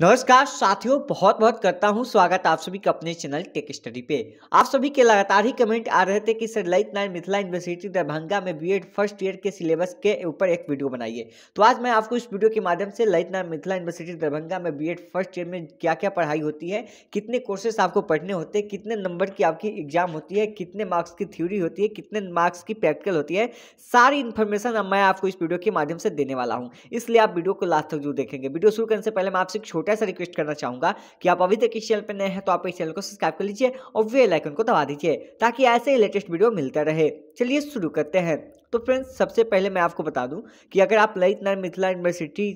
नमस्कार साथियों बहुत बहुत करता हूं स्वागत आप सभी का अपने चैनल टेक स्टडी पे आप सभी के लगातार ही कमेंट आ रहे थे कि सर ललित नारायण मिथिला यूनिवर्सिटी दरभंगा में बीएड फर्स्ट ईयर के सिलेबस के ऊपर एक वीडियो बनाइए तो आज मैं आपको इस वीडियो के माध्यम से ललित नारायण मिथिला यूनिवर्सिटी दरभंगा में बी फर्स्ट ईयर में क्या क्या पढ़ाई होती है कितने कोर्सेस आपको पढ़ने होते हैं कितने नंबर की आपकी एग्जाम होती है कितने मार्क्स की थ्योरी होती है कितने मार्क्स की प्रैक्टिकल होती है सारी इन्फॉर्मेशन मैं आपको इस वीडियो के माध्यम से देने वाला हूँ इसलिए आप वीडियो को लास्ट तक जरूर देखेंगे वीडियो शुरू करने से पहले मैं आपसे छोटे छोटा सा रिक्वेस्ट करना चाहूँगा कि आप अभी तक इस चैनल पर नए हैं तो आप इस चैनल को सब्सक्राइब कर लीजिए और वे लाइकन को दबा दीजिए ताकि ऐसे ही लेटेस्ट वीडियो मिलता रहे चलिए शुरू करते हैं तो फ्रेंड्स सबसे पहले मैं आपको बता दूँ कि अगर आप ललित नारायण मिथिला यूनिवर्सिटी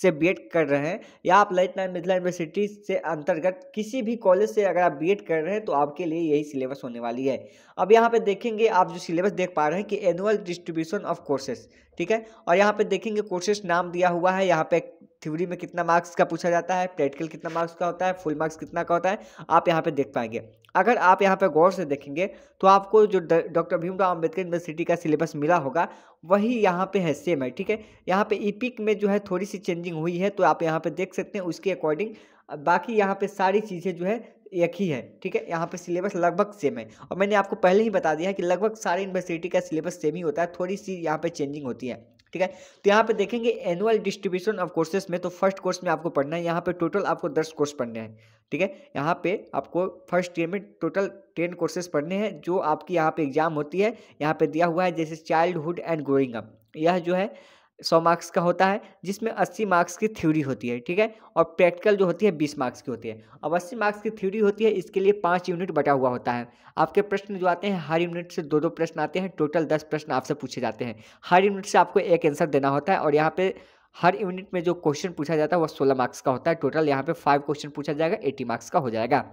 से बीएड कर रहे हैं या आप ललित नारायण मिथिला यूनिवर्सिटी से अंतर्गत किसी भी कॉलेज से अगर आप बीएड कर रहे हैं तो आपके लिए यही सिलेबस होने वाली है अब यहाँ पे देखेंगे आप जो सिलेबस देख पा रहे हैं कि एनुअल डिस्ट्रीब्यूशन ऑफ कोर्सेज ठीक है और यहाँ पे देखेंगे कोर्सेस नाम दिया हुआ है यहाँ पे थ्योरी में कितना मार्क्स का पूछा जाता है प्रैक्टिकल कितना मार्क्स का होता है फुल मार्क्स कितना का होता है आप यहाँ पे देख पाएंगे अगर आप यहाँ पे गौर से देखेंगे तो आपको जो डॉक्टर भीमराव अंबेडकर यूनिवर्सिटी का सिलेबस मिला होगा वही यहाँ पे है सेम है ठीक है यहाँ पे ईपिक में जो है थोड़ी सी चेंजिंग हुई है तो आप यहाँ पे देख सकते हैं उसके अकॉर्डिंग बाकी यहाँ पे सारी चीज़ें जो है एक ही है ठीक है यहाँ पे सिलेबस लगभग सेम है और मैंने आपको पहले ही बता दिया है कि लगभग सारे यूनिवर्सिटी का सिलेबस सेम ही होता है थोड़ी सी यहाँ पे चेंजिंग होती है ठीक है तो यहाँ पे देखेंगे एनुअल डिस्ट्रीब्यूशन ऑफ कोर्सेज में तो फर्स्ट कोर्स में आपको पढ़ना है यहाँ पे टोटल आपको दस कोर्स पढ़ने हैं ठीक है यहाँ पे आपको फर्स्ट ईयर में टोटल टेन कोर्सेज पढ़ने हैं जो आपकी यहाँ पे एग्जाम होती है यहाँ पे दिया हुआ है जैसे चाइल्डहुड एंड ग्रोइंग अप यह जो है सौ मार्क्स का होता है जिसमें अस्सी मार्क्स की थ्योरी होती है ठीक है और प्रैक्टिकल जो होती है बीस मार्क्स की होती है अब अस्सी मार्क्स की थ्योरी होती है इसके लिए पाँच यूनिट बटा हुआ होता है आपके प्रश्न जो आते हैं हर यूनिट से दो दो प्रश्न आते हैं टोटल दस प्रश्न आपसे पूछे जाते हैं हर यूनिट से आपको एक आंसर देना होता है और यहाँ पे हर यूनिट में जो क्वेश्चन पूछा जाता है वह सोलह मार्क्स का होता है टोटल यहाँ पे फाइव क्वेश्चन पूछा जाएगा एटी मार्क्स का हो जाएगा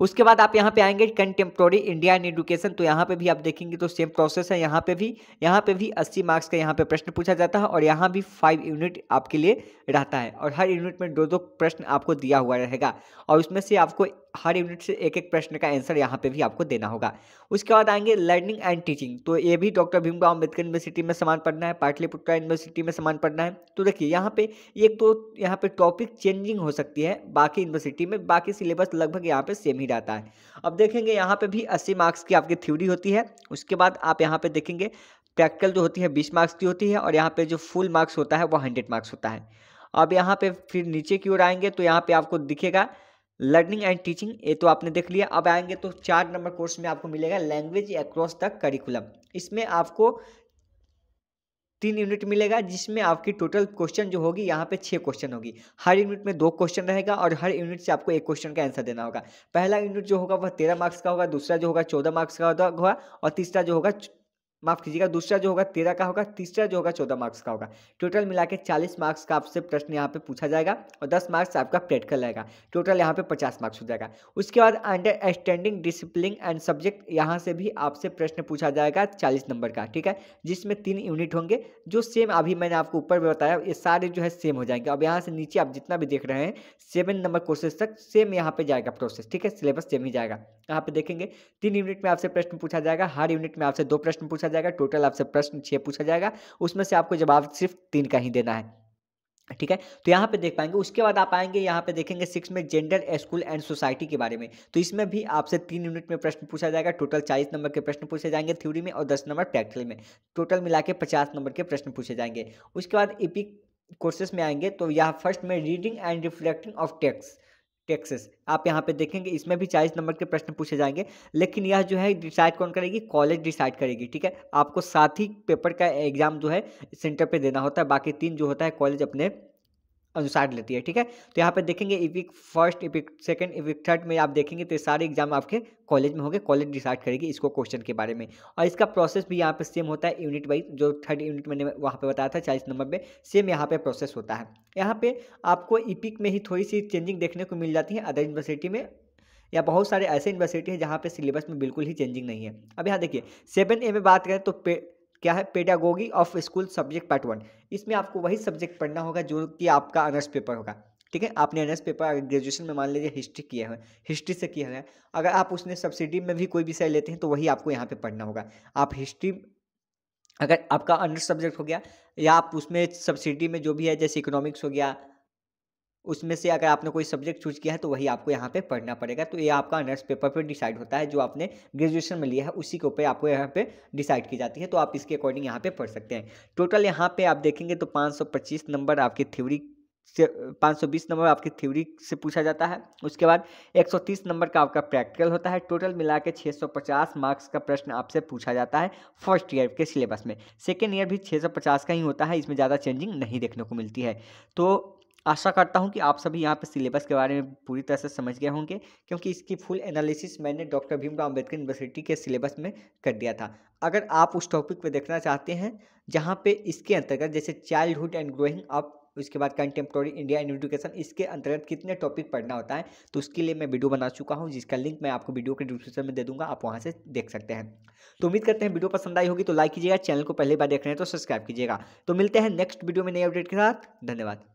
उसके बाद आप यहाँ पे आएंगे कंटेम्प्रोरी इंडिया एंड एडुकेशन तो यहाँ पे भी आप देखेंगे तो सेम प्रोसेस है यहाँ पे भी यहाँ पे भी 80 मार्क्स का यहाँ पे प्रश्न पूछा जाता है और यहाँ भी फाइव यूनिट आपके लिए रहता है और हर यूनिट में दो दो प्रश्न आपको दिया हुआ रहेगा और उसमें से आपको हर यूनिट से एक एक प्रश्न का आंसर यहाँ पे भी आपको देना होगा उसके बाद आएंगे लर्निंग एंड टीचिंग तो ये भी डॉक्टर भीमराव अम्बेडकर यूनिवर्सिटी में समान पढ़ना है पाटलिपुत्र यूनिवर्सिटी में समान पढ़ना है तो देखिए यहाँ पे एक दो तो यहाँ पे टॉपिक चेंजिंग हो सकती है बाकी यूनिवर्सिटी में बाकी सिलेबस लगभग यहाँ पे सेम ही रहता है अब देखेंगे यहाँ पे भी अस्सी मार्क्स की आपकी थ्योरी होती है उसके बाद आप यहाँ पे देखेंगे प्रैक्टिकल जो होती है बीस मार्क्स की होती है और यहाँ पे जो फुल मार्क्स होता है वो हंड्रेड मार्क्स होता है अब यहाँ पे फिर नीचे की ओर आएंगे तो यहाँ पे आपको दिखेगा लर्निंग एंड टीचिंग ये तो आपने देख लिया अब आएंगे तो चार नंबर कोर्स में आपको मिलेगा लैंग्वेज अक्रॉस द करिकुलम इसमें आपको तीन यूनिट मिलेगा जिसमें आपकी टोटल क्वेश्चन जो होगी यहाँ पे छः क्वेश्चन होगी हर यूनिट में दो क्वेश्चन रहेगा और हर यूनिट से आपको एक क्वेश्चन का आंसर देना होगा पहला यूनिट जो होगा वह तेरह मार्क्स का होगा दूसरा जो होगा चौदह मार्क्स का होगा और तीसरा जो होगा माफ कीजिएगा दूसरा जो होगा तेरह का होगा तीसरा जो होगा चौदह मार्क्स का होगा टोटल मिला के चालीस मार्क्स का आपसे प्रश्न यहाँ पे पूछा जाएगा और दस मार्क्स आपका प्रैक्टिकल रहेगा टोटल यहाँ पे पचास मार्क्स हो जाएगा उसके बाद अंडरस्टैंडिंग डिसिप्लिन एंड सब्जेक्ट यहाँ से भी आपसे प्रश्न पूछा जाएगा चालीस नंबर का ठीक है जिसमें तीन यूनिट होंगे जो सेम अभी मैंने आपको ऊपर बताया ये सारे जो है सेम हो जाएंगे अब यहाँ से नीचे आप जितना भी देख रहे हैं सेवन नंबर कोर्सेज तक सेम यहाँ पे जाएगा प्रोसेस ठीक है सिलेबस सेम ही जाएगा यहाँ पे देखेंगे तीन यूनिट में आपसे प्रश्न पूछा जाएगा हर यूनिट में आपसे दो प्रश्न पूछा पूछा जाएगा टोटल आपसे प्रश्न छः पूछा जाएगा उसमें से आपको जवाब सिर्फ तीन का ही देना है ठीक है तो यहाँ पे देख पाएंगे उसके बाद आप आएंगे यहाँ पे देखेंगे सिक्स में जेंडर स्कूल एंड सोसाइटी के बारे में तो इसमें भी आपसे तीन यूनिट में प्रश्न पूछा जाएगा टोटल चालीस नंबर के प्रश्न पूछे जाएंगे थ्योरी में और दस नंबर प्रैक्टिकल में टोटल मिला के पचास नंबर के प्रश्न पूछे जाएंगे उसके बाद इपिक कोर्सेस में आएंगे तो यहाँ फर्स्ट में reading and reflecting of text texts आप यहाँ पे देखेंगे इसमें भी चालीस नंबर के प्रश्न पूछे जाएंगे लेकिन यह जो है डिसाइड कौन करेगी कॉलेज डिसाइड करेगी ठीक है आपको साथ ही पेपर का एग्जाम जो है सेंटर पे देना होता है बाकी तीन जो होता है कॉलेज अपने अनुसार लेती है ठीक है तो यहाँ पे देखेंगे epic first epic second epic third में आप देखेंगे तो सारे एग्जाम आपके कॉलेज में होंगे कॉलेज डिसाइड करेगी इसको क्वेश्चन के बारे में और इसका प्रोसेस भी यहाँ पे सेम होता है यूनिट वाइज जो थर्ड यूनिट मैंने वहाँ पे बताया था चालीस नंबर में सेम यहाँ पे प्रोसेस होता है यहाँ पे आपको ईपिक में ही थोड़ी सी चेंजिंग देखने को मिल जाती है अदर यूनिवर्सिटी में या बहुत सारे ऐसे यूनिवर्सिटी हैं जहाँ पे सिलेबस में बिल्कुल ही चेंजिंग नहीं है अब यहाँ देखिए सेवन ए में बात करें तो पे क्या है pedagogy of school subject part one इसमें आपको वही सब्जेक्ट पढ़ना होगा जो कि आपका अनर्स पेपर होगा ठीक है आपने अनर्स पेपर ग्रेजुएशन में मान लीजिए हिस्ट्री किया है हिस्ट्री से किया है अगर आप उसने सब्सिडी में भी कोई विषय लेते हैं तो वही आपको यहाँ पे पढ़ना होगा आप हिस्ट्री अगर आपका अनर्स सब्जेक्ट हो गया या आप उसमें सब्सिडी में जो भी है जैसे इकोनॉमिक्स हो गया उसमें से अगर आपने कोई सब्जेक्ट चूज किया है तो वही आपको यहाँ पे पढ़ना पड़ेगा तो ये आपका ऑनर्स पेपर पर डिसाइड होता है जो आपने ग्रेजुएशन में लिया है उसी के ऊपर आपको यहाँ पे डिसाइड की जाती है तो आप इसके अकॉर्डिंग यहाँ पे पढ़ सकते हैं टोटल यहाँ पे आप देखेंगे तो पाँच नंबर आपकी थ्योरी से पाँच नंबर आपकी थ्योरी से पूछा जाता है उसके बाद 130 नंबर का आपका प्रैक्टिकल होता है टोटल मिला के 650 मार्क्स का प्रश्न आपसे पूछा जाता है फर्स्ट ईयर के सिलेबस में सेकेंड ईयर भी 650 का ही होता है इसमें ज़्यादा चेंजिंग नहीं देखने को मिलती है तो आशा करता हूं कि आप सभी यहां पर सिलेबस के बारे में पूरी तरह से समझ गए होंगे क्योंकि इसकी फुल एनालिसिस मैंने डॉक्टर भीमराव अम्बेडकर यूनिवर्सिटी के सिलेबस में कर दिया था अगर आप उस टॉपिक पर देखना चाहते हैं जहाँ पे इसके अंतर्गत जैसे चाइल्डहुड एंड ग्रोइंग अप उसके बाद कंटेम्प्रोरी इंडिया एंड एजुकेशन इसके अंतर्गत कितने टॉपिक पढ़ना होता है तो उसके लिए मैं वीडियो बना चुका हूँ जिसका लिंक मैं आपको वीडियो के डिस्क्रिप्शन में दे दूंगा आप वहाँ से देख सकते हैं तो उम्मीद करते हैं वीडियो पसंद आई होगी तो लाइक कीजिएगा चैनल को पहली बार देख रहे हैं तो सब्सक्राइब कीजिएगा तो मिलते हैं नेक्स्ट वीडियो में नई अपडेट के साथ धन्यवाद